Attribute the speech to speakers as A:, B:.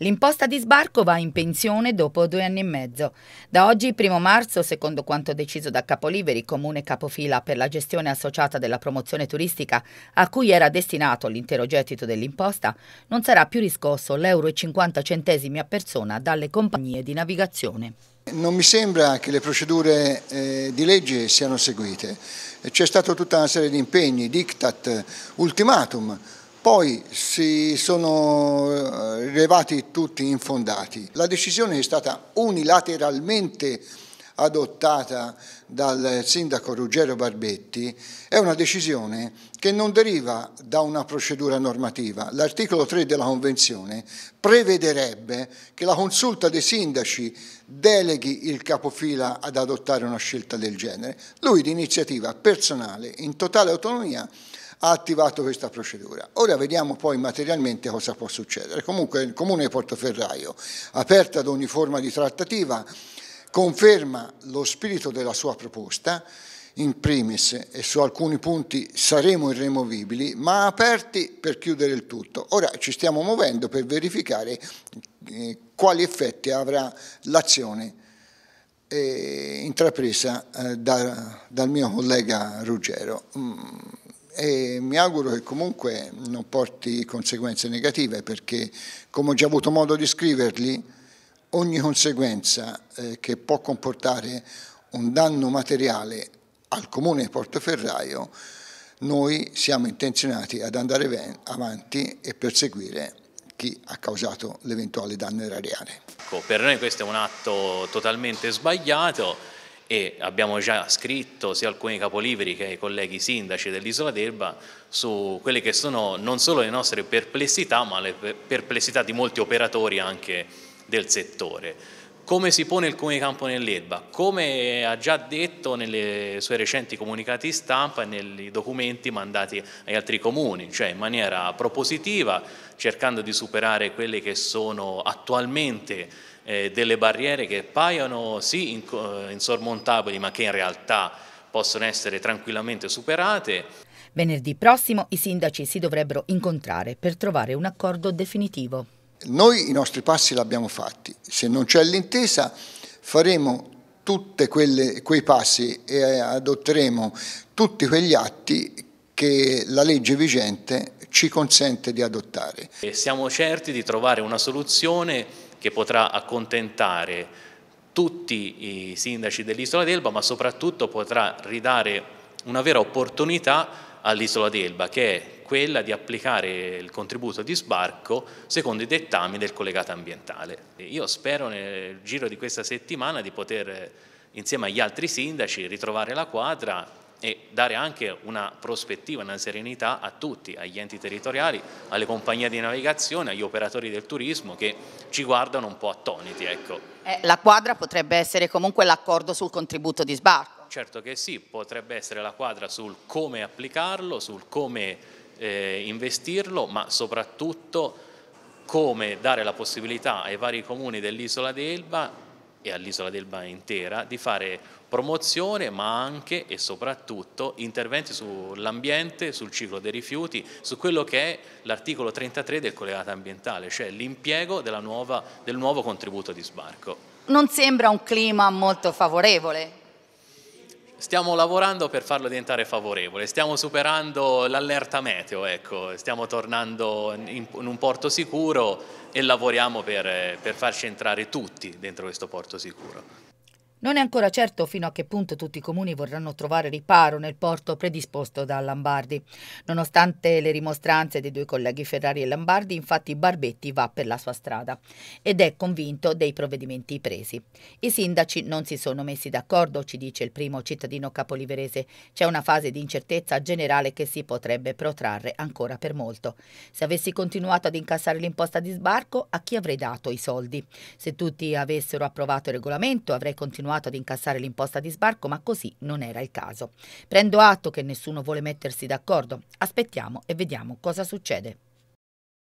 A: L'imposta di sbarco va in pensione dopo due anni e mezzo. Da oggi, primo marzo, secondo quanto deciso da Capoliveri, comune capofila per la gestione associata della promozione turistica, a cui era destinato l'intero gettito dell'imposta, non sarà più riscosso l'euro e 50 centesimi a persona dalle compagnie di navigazione.
B: Non mi sembra che le procedure eh, di legge siano seguite. C'è stata tutta una serie di impegni, diktat, ultimatum poi si sono rilevati eh, tutti infondati. La decisione è stata unilateralmente adottata dal sindaco Ruggero Barbetti è una decisione che non deriva da una procedura normativa. L'articolo 3 della Convenzione prevederebbe che la consulta dei sindaci deleghi il capofila ad adottare una scelta del genere. Lui di iniziativa personale, in totale autonomia, ha attivato questa procedura. Ora vediamo poi materialmente cosa può succedere. Comunque il Comune di Portoferraio, aperta ad ogni forma di trattativa, conferma lo spirito della sua proposta, in primis e su alcuni punti saremo irremovibili, ma aperti per chiudere il tutto. Ora ci stiamo muovendo per verificare eh, quali effetti avrà l'azione eh, intrapresa eh, da, dal mio collega Ruggero. Mm e mi auguro che comunque non porti conseguenze negative perché come ho già avuto modo di scriverli ogni conseguenza eh, che può comportare un danno materiale al comune di Portoferraio noi siamo intenzionati ad andare avanti e perseguire chi ha causato l'eventuale danno erariale.
C: Ecco, per noi questo è un atto totalmente sbagliato e abbiamo già scritto sia alcuni capoliveri che i colleghi sindaci dell'isola d'Erba su quelle che sono non solo le nostre perplessità ma le perplessità di molti operatori anche del settore come si pone il Comune di Campo Camponellebba. Come ha già detto nelle sue recenti comunicati stampa e nei documenti mandati agli altri comuni, cioè in maniera propositiva, cercando di superare quelle che sono attualmente eh, delle barriere che paiono sì eh, insormontabili ma che in realtà possono essere tranquillamente superate.
A: Venerdì prossimo i sindaci si dovrebbero incontrare per trovare un accordo definitivo.
B: Noi i nostri passi li abbiamo fatti, se non c'è l'intesa faremo tutti quei passi e adotteremo tutti quegli atti che la legge vigente ci consente di adottare.
C: E siamo certi di trovare una soluzione che potrà accontentare tutti i sindaci dell'isola d'Elba, ma soprattutto potrà ridare una vera opportunità all'isola d'Elba, che è quella di applicare il contributo di sbarco secondo i dettami del collegato ambientale. Io spero nel giro di questa settimana di poter insieme agli altri sindaci ritrovare la quadra e dare anche una prospettiva, una serenità a tutti, agli enti territoriali, alle compagnie di navigazione, agli operatori del turismo che ci guardano un po' attoniti. Ecco.
A: Eh, la quadra potrebbe essere comunque l'accordo sul contributo di sbarco.
C: Certo che sì, potrebbe essere la quadra sul come applicarlo, sul come eh, investirlo, ma soprattutto come dare la possibilità ai vari comuni dell'isola d'Elba e all'isola d'Elba intera di fare promozione ma anche e soprattutto interventi sull'ambiente, sul ciclo dei rifiuti, su quello che è l'articolo 33 del collegato ambientale, cioè l'impiego del nuovo contributo di sbarco.
A: Non sembra un clima molto favorevole
C: Stiamo lavorando per farlo diventare favorevole, stiamo superando l'allerta meteo, ecco. stiamo tornando in, un porto sicuro e lavoriamo per, eh, per farci entrare tutti dentro questo porto sicuro.
A: Non è ancora certo fino a che punto tutti i comuni vorranno trovare riparo nel porto predisposto da Lombardi. Nonostante le rimostranze dei due colleghi Ferrari e Lombardi, infatti Barbetti va per la sua strada ed è convinto dei provvedimenti presi. I sindaci non si sono messi d'accordo, ci dice il primo cittadino capoliverese. C'è una fase di incertezza generale che si potrebbe protrarre ancora per molto. Se avessi continuato ad incassare l'imposta di sbarco, a chi avrei dato i soldi? Se tutti avessero approvato il regolamento, avrei continuato continuato ad incassare l'imposta di sbarco, ma così non era il caso. Prendo atto che nessuno vuole mettersi d'accordo. Aspettiamo e vediamo cosa succede.